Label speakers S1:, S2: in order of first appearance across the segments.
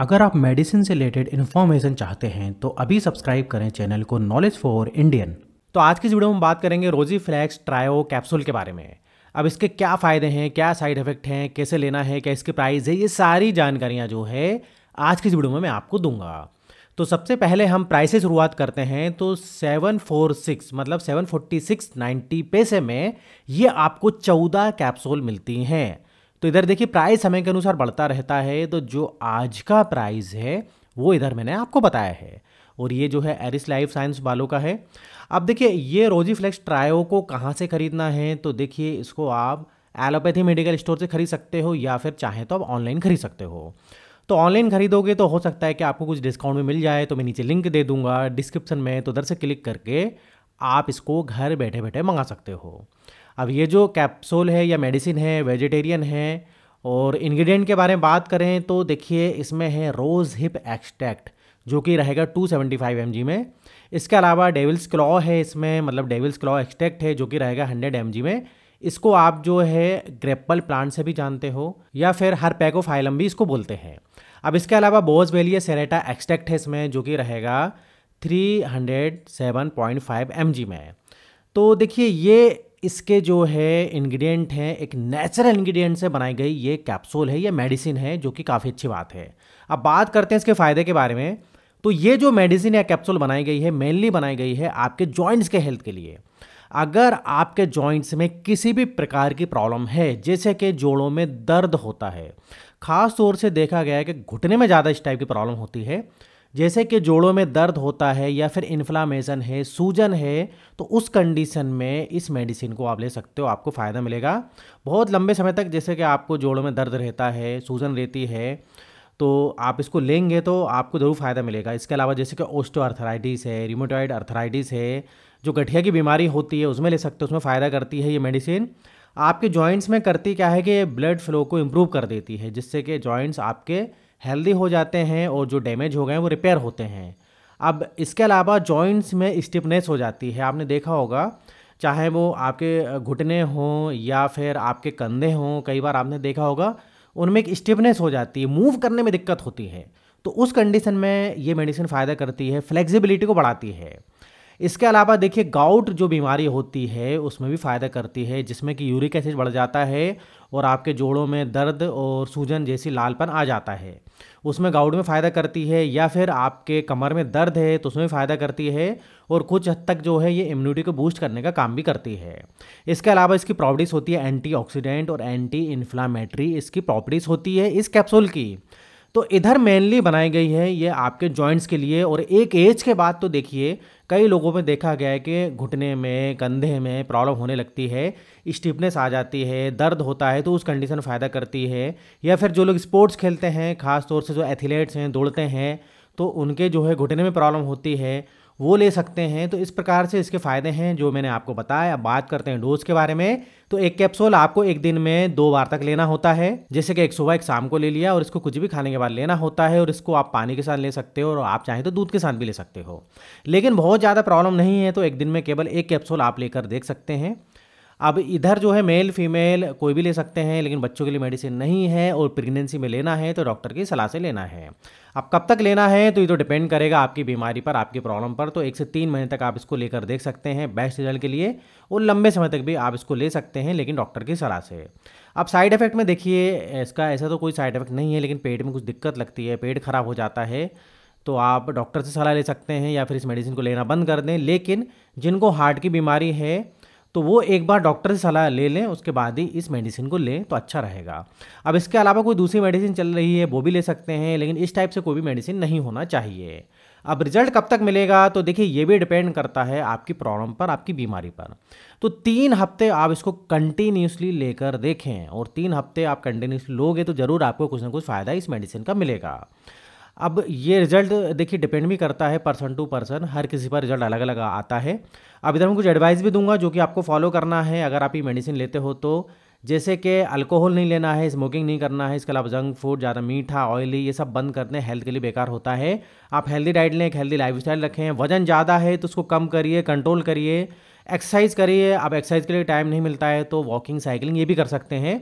S1: अगर आप मेडिसिन से रिलेटेड इन्फॉर्मेशन चाहते हैं तो अभी सब्सक्राइब करें चैनल को नॉलेज फॉर इंडियन तो आज की वीडियो में बात करेंगे रोजी फ्लैक्स ट्रायो कैप्सूल के बारे में अब इसके क्या फ़ायदे हैं क्या साइड इफ़ेक्ट हैं कैसे लेना है क्या इसकी प्राइस है ये सारी जानकारियाँ जो है आज की वीडियो में मैं आपको दूंगा तो सबसे पहले हम प्राइस से शुरुआत करते हैं तो 746 मतलब 746.90 पैसे में ये आपको 14 कैप्सूल मिलती हैं तो इधर देखिए प्राइस समय के अनुसार बढ़ता रहता है तो जो आज का प्राइस है वो इधर मैंने आपको बताया है और ये जो है एरिस लाइफ साइंस वालों का है अब देखिए ये रोजी फ्लेक्स ट्रायो को कहाँ से ख़रीदना है तो देखिए इसको आप एलोपैथी मेडिकल स्टोर से खरीद सकते हो या फिर चाहें तो आप ऑनलाइन खरीद सकते हो तो ऑनलाइन खरीदोगे तो हो सकता है कि आपको कुछ डिस्काउंट में मिल जाए तो मैं नीचे लिंक दे दूंगा डिस्क्रिप्शन में तो उधर से क्लिक करके आप इसको घर बैठे बैठे मंगा सकते हो अब ये जो कैप्सूल है या मेडिसिन है वेजिटेरियन है और इंग्रेडिएंट के बारे में बात करें तो देखिए इसमें है रोज़ हिप एक्सट्रैक्ट जो कि रहेगा 275 सेवेंटी में इसके अलावा डेविल्स क्लॉ है इसमें मतलब डेविल्स क्लॉ एक्सट्रैक्ट है जो कि रहेगा 100 एम में इसको आप जो है ग्रेपल प्लांट से भी जानते हो या फिर हर पैकोफाइलम भी इसको बोलते हैं अब इसके अलावा बोज वेलिया सेरेटा एक्सट्रैक्ट है इसमें जो कि रहेगा 307.5 हंड्रेड में तो देखिए ये इसके जो है इंग्रेडिएंट है एक नेचुरल इंग्रेडिएंट से बनाई गई ये कैप्सूल है ये मेडिसिन है जो कि काफ़ी अच्छी बात है अब बात करते हैं इसके फ़ायदे के बारे में तो ये जो मेडिसिन या कैप्सूल बनाई गई है मेनली बनाई गई है आपके जॉइंट्स के हेल्थ के लिए अगर आपके जॉइंट्स में किसी भी प्रकार की प्रॉब्लम है जैसे कि जोड़ों में दर्द होता है ख़ास तौर से देखा गया है कि घुटने में ज़्यादा इस टाइप की प्रॉब्लम होती है जैसे कि जोड़ों में दर्द होता है या फिर इन्फ्लामेशन है सूजन है तो उस कंडीशन में इस मेडिसिन को आप ले सकते हो आपको फ़ायदा मिलेगा बहुत लंबे समय तक जैसे कि आपको जोड़ों में दर्द रहता है सूजन रहती है तो आप इसको लेंगे तो आपको ज़रूर फ़ायदा मिलेगा इसके अलावा जैसे कि ओस्टो है रिमोटॉइड अर्थराइटिस है जो गठिया की बीमारी होती है उसमें ले सकते हो उसमें फ़ायदा करती है ये मेडिसिन आपके जॉइंट्स में करती क्या है कि ब्लड फ्लो को इम्प्रूव कर देती है जिससे कि जॉइंट्स आपके हेल्दी हो जाते हैं और जो डैमेज हो गए हैं वो रिपेयर होते हैं अब इसके अलावा जॉइंट्स में स्टिफनेस हो जाती है आपने देखा होगा चाहे वो आपके घुटने हों या फिर आपके कंधे हों कई बार आपने देखा होगा उनमें एक स्टिफनेस हो जाती है मूव करने में दिक्कत होती है तो उस कंडीशन में ये मेडिसिन फ़ायदा करती है फ्लेक्सिबिलिटी को बढ़ाती है इसके अलावा देखिए गाउट जो बीमारी होती है उसमें भी फ़ायदा करती है जिसमें कि यूरिक एसिड बढ़ जाता है और आपके जोड़ों में दर्द और सूजन जैसी लालपन आ जाता है उसमें गाउट में फ़ायदा करती है या फिर आपके कमर में दर्द है तो उसमें भी फ़ायदा करती है और कुछ हद तक जो है ये इम्यूनिटी को बूस्ट करने का काम भी करती है इसके अलावा इसकी प्रॉपर्टीज़ होती है एंटी और एंटी इन्फ्लामेटरी इसकी प्रॉपर्टीज़ होती है इस कैप्सूल की तो इधर मेनली बनाई गई है ये आपके जॉइंट्स के लिए और एक एज के बाद तो देखिए कई लोगों में देखा गया है कि घुटने में कंधे में प्रॉब्लम होने लगती है स्टिफनेस आ जाती है दर्द होता है तो उस कंडीशन फ़ायदा करती है या फिर जो लोग स्पोर्ट्स खेलते हैं ख़ास तौर से जो एथलीट्स हैं दौड़ते हैं तो उनके जो है घुटने में प्रॉब्लम होती है वो ले सकते हैं तो इस प्रकार से इसके फ़ायदे हैं जो मैंने आपको बताया अब बात करते हैं डोज के बारे में तो एक कैप्सूल आपको एक दिन में दो बार तक लेना होता है जैसे कि एक सुबह एक शाम को ले लिया और इसको कुछ भी खाने के बाद लेना होता है और इसको आप पानी के साथ ले सकते हो और आप चाहें तो दूध के साथ भी ले सकते हो लेकिन बहुत ज़्यादा प्रॉब्लम नहीं है तो एक दिन में केवल एक कैप्सूल आप लेकर देख सकते हैं अब इधर जो है मेल फीमेल कोई भी ले सकते हैं लेकिन बच्चों के लिए मेडिसिन नहीं है और प्रेगनेंसी में लेना है तो डॉक्टर की सलाह से लेना है अब कब तक लेना है तो ये तो डिपेंड करेगा आपकी बीमारी पर आपकी प्रॉब्लम पर तो एक से तीन महीने तक आप इसको लेकर देख सकते हैं बेस्ट रिजल्ट के लिए और लंबे समय तक भी आप इसको ले सकते हैं लेकिन डॉक्टर की सलाह से अब साइड इफेक्ट में देखिए इसका ऐसा तो कोई साइड इफेक्ट नहीं है लेकिन पेट में कुछ दिक्कत लगती है पेट खराब हो जाता है तो आप डॉक्टर से सलाह ले सकते हैं या फिर इस मेडिसिन को लेना बंद कर दें लेकिन जिनको हार्ट की बीमारी है तो वो एक बार डॉक्टर से सलाह ले लें उसके बाद ही इस मेडिसिन को लें तो अच्छा रहेगा अब इसके अलावा कोई दूसरी मेडिसिन चल रही है वो भी ले सकते हैं लेकिन इस टाइप से कोई भी मेडिसिन नहीं होना चाहिए अब रिजल्ट कब तक मिलेगा तो देखिए ये भी डिपेंड करता है आपकी प्रॉब्लम पर आपकी बीमारी पर तो तीन हफ्ते आप इसको कंटिन्यूसली लेकर देखें और तीन हफ्ते आप कंटिन्यूसली लोगे तो ज़रूर आपको कुछ ना कुछ फ़ायदा इस मेडिसिन का मिलेगा अब ये रिजल्ट देखिए डिपेंड भी करता है पर्सन टू पर्सन हर किसी पर रिजल्ट अलग अलग आता है अब इधर मैं कुछ एडवाइस भी दूंगा जो कि आपको फॉलो करना है अगर आप ये मेडिसिन लेते हो तो जैसे कि अल्कोहल नहीं लेना है स्मोकिंग नहीं करना है इसके अलावा जंक फूड ज़्यादा मीठा ऑयली ये सब बंद करते हैं हेल्थ के लिए बेकार होता है आप हेल्दी डाइट लें एक हेल्दी लाइफ रखें वजन ज़्यादा है तो उसको कम करिए कंट्रोल करिए एक्सरसाइज करिए अब एक्सरसाइज के लिए टाइम नहीं मिलता है तो वॉकिंग साइकिलिंग ये भी कर सकते हैं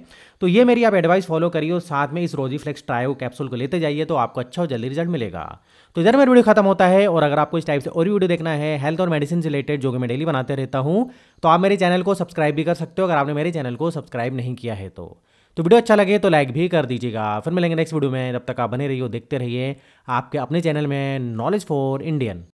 S1: तो ये मेरी आप एडवाइस फॉलो करिए और साथ में इस रोजी फ्लेक्स ट्रायो कैप्सूल को लेते जाइए तो आपको अच्छा और जल्दी रिजल्ट मिलेगा तो इधर मेरा वीडियो खत्म होता है और अगर आपको इस टाइप से और वीडियो देखना है हेल्थ और मेडिसिन से रिलेटेड जो कि मैं डेली बनाते रहता हूँ तो आप मेरे चैनल को सब्सक्राइब भी कर सकते हो अगर आपने मेरे चैनल को सब्सक्राइब नहीं किया है तो तो वीडियो अच्छा लगे तो लाइक भी कर दीजिएगा फिर मिलेंगे नेक्स्ट वीडियो में तब तक आप बने रहिए देखते रहिए आपके अपने चैनल में नॉलेज फॉर इंडियन